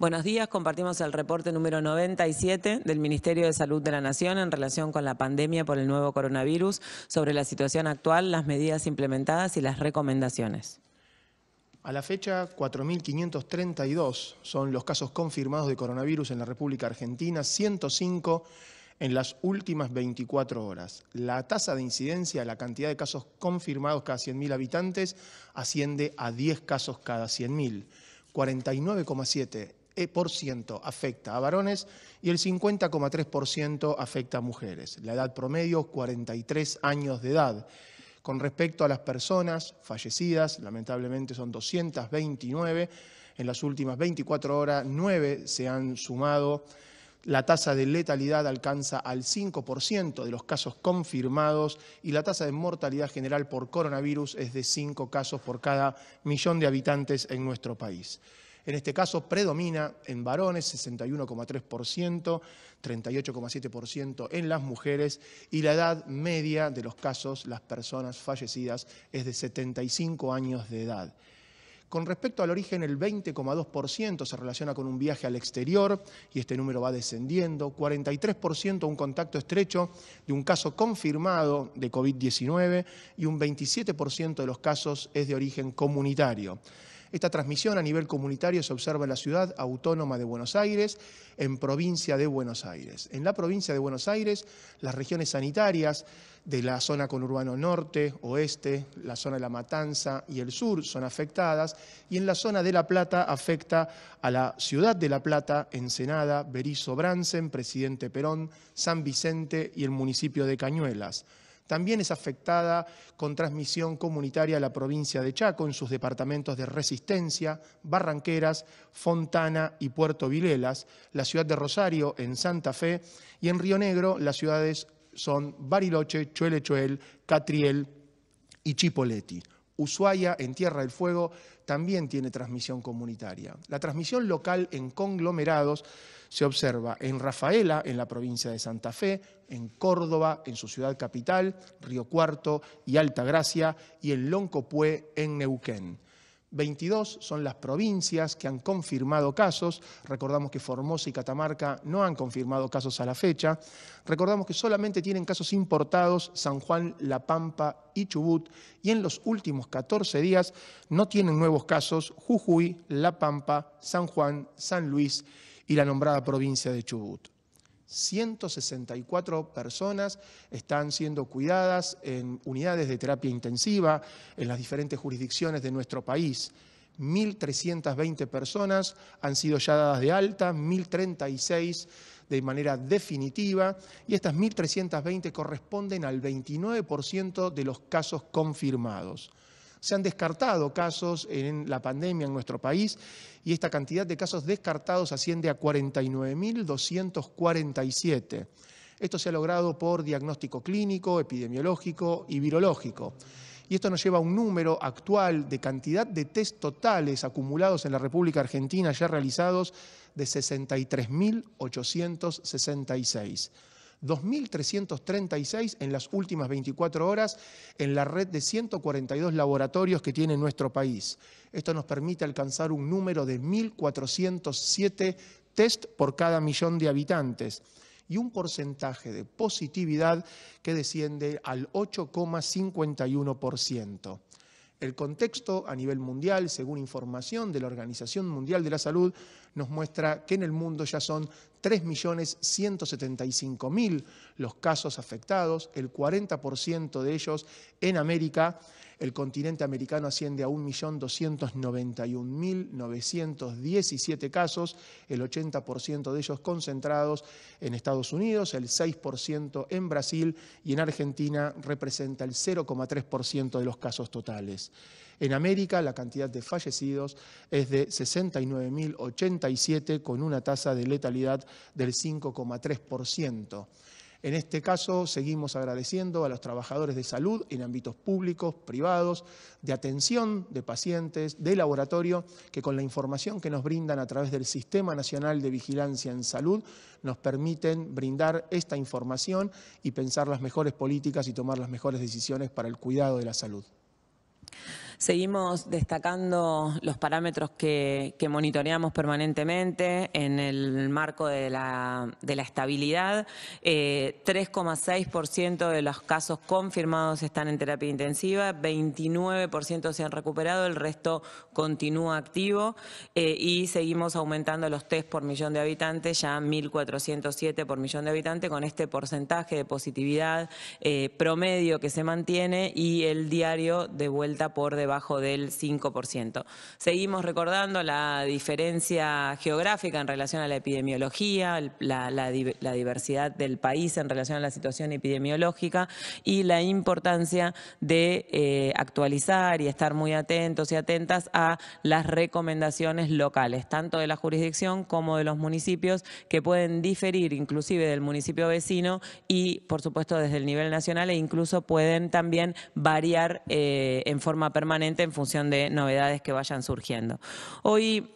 Buenos días, compartimos el reporte número 97 del Ministerio de Salud de la Nación en relación con la pandemia por el nuevo coronavirus, sobre la situación actual, las medidas implementadas y las recomendaciones. A la fecha, 4.532 son los casos confirmados de coronavirus en la República Argentina, 105 en las últimas 24 horas. La tasa de incidencia, la cantidad de casos confirmados cada 100.000 habitantes, asciende a 10 casos cada 100.000. 49,7 ciento afecta a varones y el 50,3% afecta a mujeres. La edad promedio, 43 años de edad. Con respecto a las personas fallecidas, lamentablemente son 229, en las últimas 24 horas 9 se han sumado. La tasa de letalidad alcanza al 5% de los casos confirmados y la tasa de mortalidad general por coronavirus es de 5 casos por cada millón de habitantes en nuestro país. En este caso predomina en varones 61,3%, 38,7% en las mujeres y la edad media de los casos, las personas fallecidas, es de 75 años de edad. Con respecto al origen, el 20,2% se relaciona con un viaje al exterior y este número va descendiendo. 43% un contacto estrecho de un caso confirmado de COVID-19 y un 27% de los casos es de origen comunitario. Esta transmisión a nivel comunitario se observa en la ciudad autónoma de Buenos Aires, en provincia de Buenos Aires. En la provincia de Buenos Aires, las regiones sanitarias de la zona conurbano norte, oeste, la zona de La Matanza y el sur son afectadas, y en la zona de La Plata afecta a la ciudad de La Plata, Ensenada, Berizo Bransen, Presidente Perón, San Vicente y el municipio de Cañuelas. También es afectada con transmisión comunitaria a la provincia de Chaco en sus departamentos de Resistencia, Barranqueras, Fontana y Puerto Vilelas, la ciudad de Rosario en Santa Fe y en Río Negro las ciudades son Bariloche, Chuelechuel, Catriel y Chipoleti. Ushuaia, en Tierra del Fuego, también tiene transmisión comunitaria. La transmisión local en conglomerados se observa en Rafaela, en la provincia de Santa Fe, en Córdoba, en su ciudad capital, Río Cuarto y Altagracia, y en Loncopué, en Neuquén. 22 son las provincias que han confirmado casos. Recordamos que Formosa y Catamarca no han confirmado casos a la fecha. Recordamos que solamente tienen casos importados San Juan, La Pampa y Chubut. Y en los últimos 14 días no tienen nuevos casos Jujuy, La Pampa, San Juan, San Luis y la nombrada provincia de Chubut. 164 personas están siendo cuidadas en unidades de terapia intensiva en las diferentes jurisdicciones de nuestro país. 1.320 personas han sido ya dadas de alta, 1.036 de manera definitiva y estas 1.320 corresponden al 29% de los casos confirmados. Se han descartado casos en la pandemia en nuestro país y esta cantidad de casos descartados asciende a 49.247. Esto se ha logrado por diagnóstico clínico, epidemiológico y virológico. Y esto nos lleva a un número actual de cantidad de test totales acumulados en la República Argentina ya realizados de 63.866. 2.336 en las últimas 24 horas en la red de 142 laboratorios que tiene nuestro país. Esto nos permite alcanzar un número de 1.407 test por cada millón de habitantes y un porcentaje de positividad que desciende al 8,51%. El contexto a nivel mundial, según información de la Organización Mundial de la Salud, nos muestra que en el mundo ya son 3.175.000 los casos afectados, el 40% de ellos en América. El continente americano asciende a 1.291.917 casos, el 80% de ellos concentrados en Estados Unidos, el 6% en Brasil y en Argentina representa el 0,3% de los casos totales. En América la cantidad de fallecidos es de 69.087 con una tasa de letalidad del 5,3%. En este caso, seguimos agradeciendo a los trabajadores de salud en ámbitos públicos, privados, de atención de pacientes, de laboratorio, que con la información que nos brindan a través del Sistema Nacional de Vigilancia en Salud, nos permiten brindar esta información y pensar las mejores políticas y tomar las mejores decisiones para el cuidado de la salud. Seguimos destacando los parámetros que, monitoreamos permanentemente en el marco de la, estabilidad. 3,6% eh, de los casos confirmados están en terapia intensiva, 29% se han recuperado, el resto continúa activo eh, y seguimos aumentando los test por millón de habitantes, ya 1.407 por millón de habitantes, con este porcentaje de positividad eh, promedio que se mantiene y el diario de vuelta por debajo debajo del 5%. Seguimos recordando la diferencia geográfica en relación a la epidemiología, la, diversidad del país en relación a la situación epidemiológica y la importancia de eh, actualizar y estar muy atentos y atentas a las recomendaciones locales, tanto de la jurisdicción como de los municipios, que pueden diferir inclusive del municipio vecino y, por supuesto, desde el nivel nacional e incluso pueden también variar eh, en forma permanente en función de novedades que vayan surgiendo. Hoy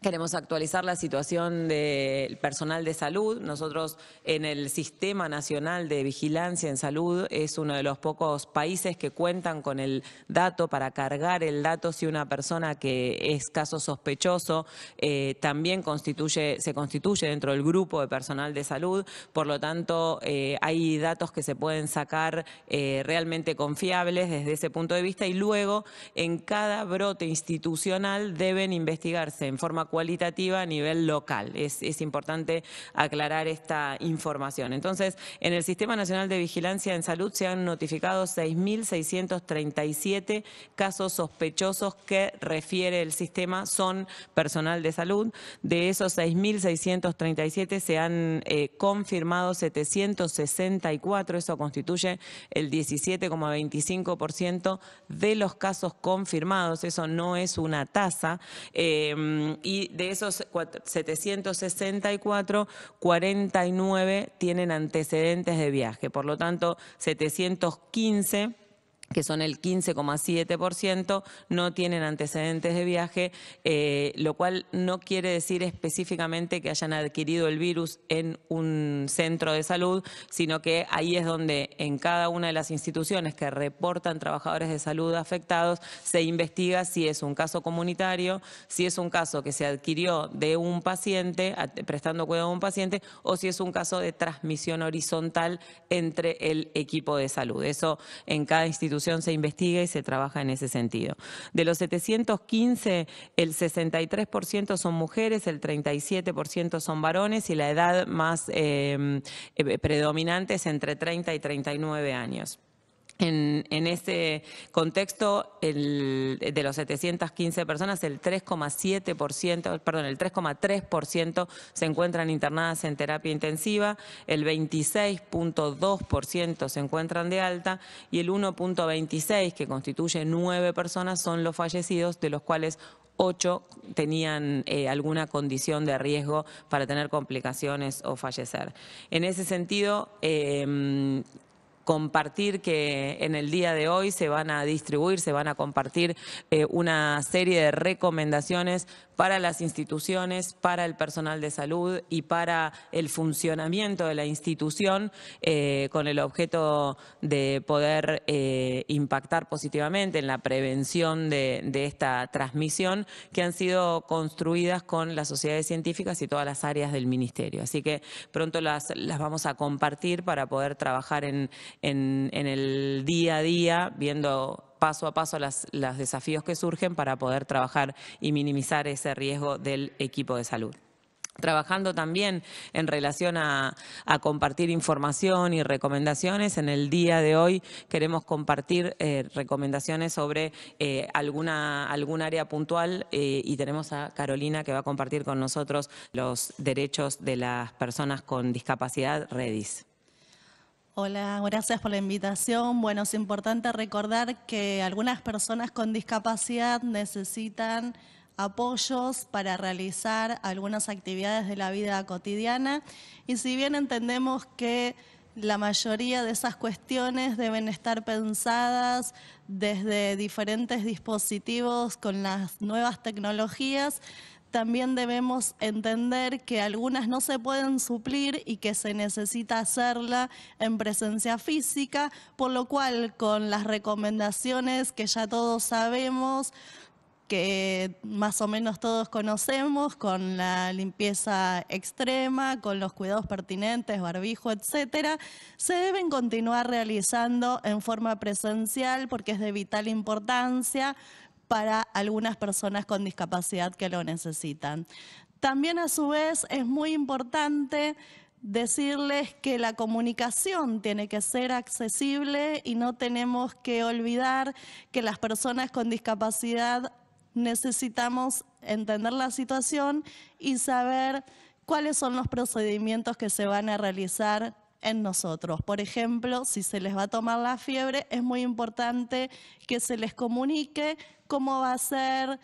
Queremos actualizar la situación del personal de salud. Nosotros en el Sistema Nacional de Vigilancia en Salud es uno de los pocos países que cuentan con el dato para cargar el dato si una persona que es caso sospechoso eh, también constituye, se constituye dentro del grupo de personal de salud. Por lo tanto, eh, hay datos que se pueden sacar eh, realmente confiables desde ese punto de vista y luego en cada brote institucional deben investigarse en forma cualitativa a nivel local. Es, importante aclarar esta información. Entonces, en el Sistema Nacional de Vigilancia en Salud se han notificado 6.637 casos sospechosos que refiere el sistema son personal de salud. De esos 6.637 se han eh, confirmado 764, eso constituye el 17,25% de los casos confirmados, eso no es una tasa. Eh, y y de esos 764, 49 tienen antecedentes de viaje. Por lo tanto, 715 que son el 15,7%, no tienen antecedentes de viaje, eh, lo cual no quiere decir específicamente que hayan adquirido el virus en un centro de salud, sino que ahí es donde en cada una de las instituciones que reportan trabajadores de salud afectados se investiga si es un caso comunitario, si es un caso que se adquirió de un paciente, prestando cuidado a un paciente, o si es un caso de transmisión horizontal entre el equipo de salud. Eso en cada institución se investiga y se trabaja en ese sentido. De los 715, el 63% son mujeres, el 37% son varones y la edad más eh, eh, predominante es entre 30 y 39 años. En, ese contexto, de los 715 personas, el 3,7%, perdón, el 3,3% se encuentran internadas en terapia intensiva, el 26,2% se encuentran de alta y el 1,26, que constituye nueve personas, son los fallecidos, de los cuales ocho tenían eh, alguna condición de riesgo para tener complicaciones o fallecer. En ese sentido, eh, compartir que en el día de hoy se van a distribuir, se van a compartir eh, una serie de recomendaciones para las instituciones, para el personal de salud y para el funcionamiento de la institución eh, con el objeto de poder eh, impactar positivamente en la prevención de, esta transmisión que han sido construidas con las sociedades científicas y todas las áreas del Ministerio. Así que pronto las vamos a compartir para poder trabajar en, en, el día a día, viendo paso a paso los desafíos que surgen para poder trabajar y minimizar ese riesgo del equipo de salud trabajando también en relación a, compartir información y recomendaciones. En el día de hoy queremos compartir eh, recomendaciones sobre eh, alguna, algún área puntual eh, y tenemos a Carolina que va a compartir con nosotros los derechos de las personas con discapacidad, REDIS. Hola, gracias por la invitación. Bueno, es importante recordar que algunas personas con discapacidad necesitan apoyos para realizar algunas actividades de la vida cotidiana y si bien entendemos que la mayoría de esas cuestiones deben estar pensadas desde diferentes dispositivos con las nuevas tecnologías, también debemos entender que algunas no se pueden suplir y que se necesita hacerla en presencia física, por lo cual con las recomendaciones que ya todos sabemos, que más o menos todos conocemos, con la limpieza extrema, con los cuidados pertinentes, barbijo, etcétera, se deben continuar realizando en forma presencial porque es de vital importancia para algunas personas con discapacidad que lo necesitan. También a su vez es muy importante decirles que la comunicación tiene que ser accesible y no tenemos que olvidar que las personas con discapacidad necesitamos entender la situación y saber cuáles son los procedimientos que se van a realizar en nosotros. Por ejemplo, si se les va a tomar la fiebre, es muy importante que se les comunique cómo va a ser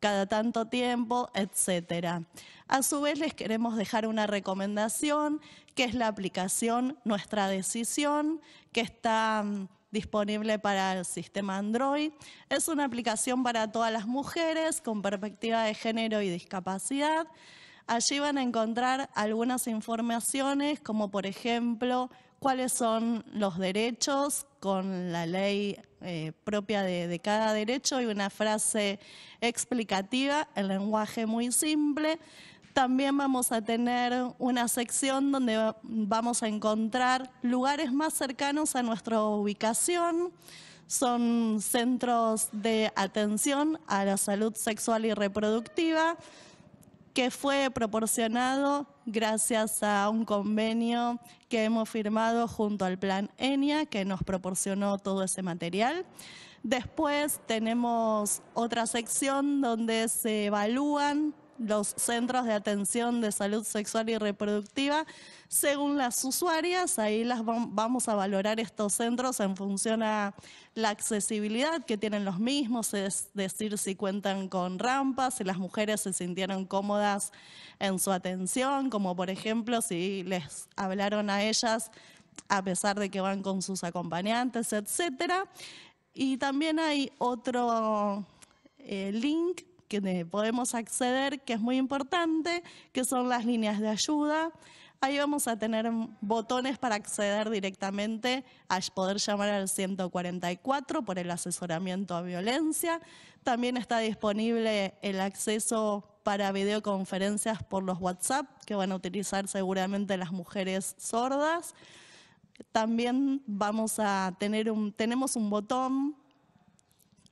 cada tanto tiempo, etcétera. A su vez les queremos dejar una recomendación, que es la aplicación Nuestra Decisión, que está mm, disponible para el sistema Android. Es una aplicación para todas las mujeres con perspectiva de género y discapacidad Allí van a encontrar algunas informaciones, como por ejemplo cuáles son los derechos con la ley eh, propia de, de, cada derecho y una frase explicativa en lenguaje muy simple. También vamos a tener una sección donde vamos a encontrar lugares más cercanos a nuestra ubicación. Son centros de atención a la salud sexual y reproductiva, que fue proporcionado gracias a un convenio que hemos firmado junto al Plan ENIA, que nos proporcionó todo ese material. Después tenemos otra sección donde se evalúan los centros de atención de salud sexual y reproductiva según las usuarias. Ahí las vamos a valorar estos centros en función a la accesibilidad que tienen los mismos, es decir, si cuentan con rampas, si las mujeres se sintieron cómodas en su atención, como por ejemplo si les hablaron a ellas a pesar de que van con sus acompañantes, etcétera. Y también hay otro eh, link que podemos acceder, que es muy importante, que son las líneas de ayuda. Ahí vamos a tener botones para acceder directamente a poder llamar al 144 por el asesoramiento a violencia. También está disponible el acceso para videoconferencias por los WhatsApp, que van a utilizar seguramente las mujeres sordas. También vamos a tener un, tenemos un botón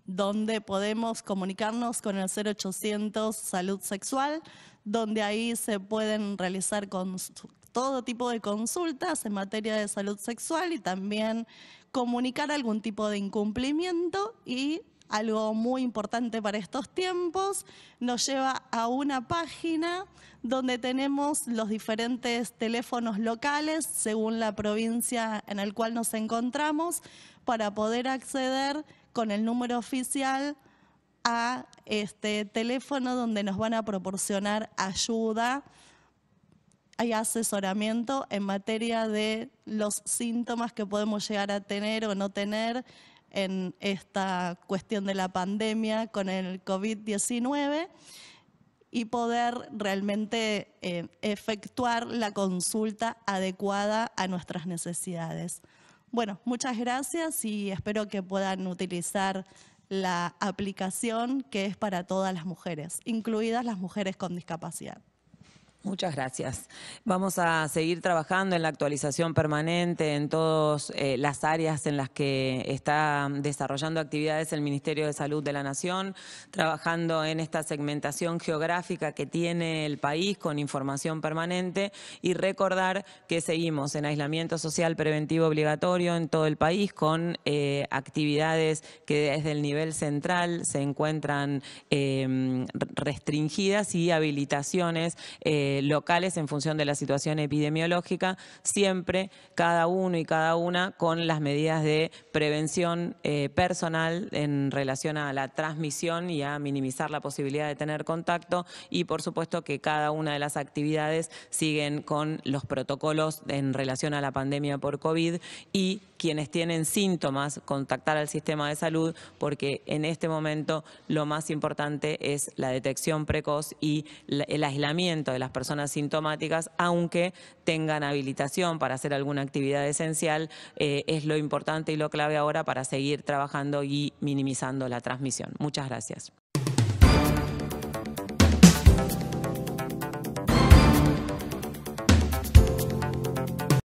donde podemos comunicarnos con el 0800 Salud Sexual, donde ahí se pueden realizar todo tipo de consultas en materia de salud sexual y también comunicar algún tipo de incumplimiento y algo muy importante para estos tiempos, nos lleva a una página donde tenemos los diferentes teléfonos locales según la provincia en la cual nos encontramos para poder acceder con el número oficial a este teléfono donde nos van a proporcionar ayuda y asesoramiento en materia de los síntomas que podemos llegar a tener o no tener en esta cuestión de la pandemia con el COVID-19 y poder realmente eh, efectuar la consulta adecuada a nuestras necesidades. Bueno, muchas gracias y espero que puedan utilizar la aplicación que es para todas las mujeres, incluidas las mujeres con discapacidad. Muchas gracias. Vamos a seguir trabajando en la actualización permanente en todas eh, las áreas en las que está desarrollando actividades el Ministerio de Salud de la Nación, trabajando en esta segmentación geográfica que tiene el país con información permanente y recordar que seguimos en aislamiento social preventivo obligatorio en todo el país con eh, actividades que desde el nivel central se encuentran eh, restringidas y habilitaciones eh, locales en función de la situación epidemiológica, siempre cada uno y cada una con las medidas de prevención eh, personal en relación a la transmisión y a minimizar la posibilidad de tener contacto y por supuesto que cada una de las actividades siguen con los protocolos en relación a la pandemia por COVID y quienes tienen síntomas contactar al sistema de salud porque en este momento lo más importante es la detección precoz y el aislamiento de las personas personas sintomáticas, aunque tengan habilitación para hacer alguna actividad esencial, eh, es lo importante y lo clave ahora para seguir trabajando y minimizando la transmisión. Muchas gracias.